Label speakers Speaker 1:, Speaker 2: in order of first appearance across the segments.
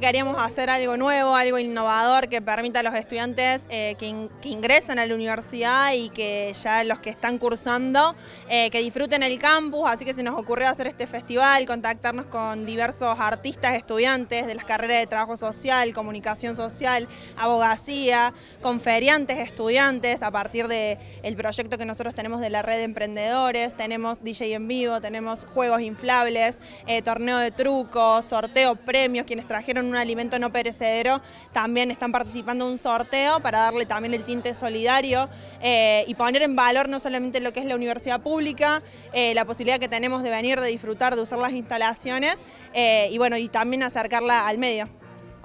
Speaker 1: Queríamos hacer algo nuevo, algo innovador que permita a los estudiantes eh, que, ingresen a la universidad y que ya los que están cursando, eh, que disfruten el campus, así que se nos ocurrió hacer este festival, contactarnos con diversos artistas, estudiantes de las carreras de trabajo social, comunicación social, abogacía, conferiantes, estudiantes, a partir del proyecto que nosotros tenemos de la red de emprendedores, tenemos DJ en vivo, tenemos juegos inflables, eh, torneo de trucos, sorteo, premios, quienes trajeron un alimento no perecedero también están participando en un sorteo para darle también el tinte solidario eh, y poner en valor no solamente lo que es la universidad pública, eh, la posibilidad que tenemos de venir, de disfrutar, de usar las instalaciones eh, y bueno, y también acercarla al medio.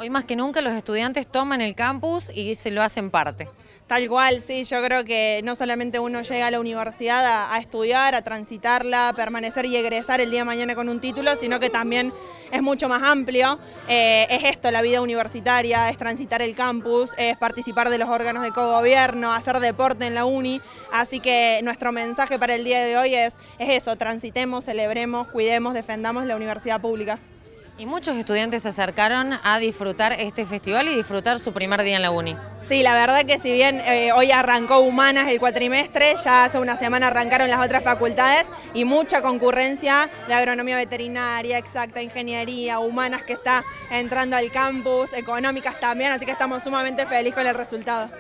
Speaker 1: Hoy más que nunca los estudiantes toman el campus y se lo hacen parte. Tal cual, sí, yo creo que no solamente uno llega a la universidad a, estudiar, a transitarla, a permanecer y egresar el día de mañana con un título, sino que también es mucho más amplio. Eh, es esto, la vida universitaria, es transitar el campus, es participar de los órganos de cogobierno, hacer deporte en la uni. Así que nuestro mensaje para el día de hoy es, es eso, transitemos, celebremos, cuidemos, defendamos la universidad pública. Y muchos estudiantes se acercaron a disfrutar este festival y disfrutar su primer día en la uni. Sí, la verdad que si bien eh, hoy arrancó Humanas el cuatrimestre, ya hace una semana arrancaron las otras facultades y mucha concurrencia la agronomía veterinaria, exacta, ingeniería, humanas que está entrando al campus, económicas también, así que estamos sumamente felices con el resultado.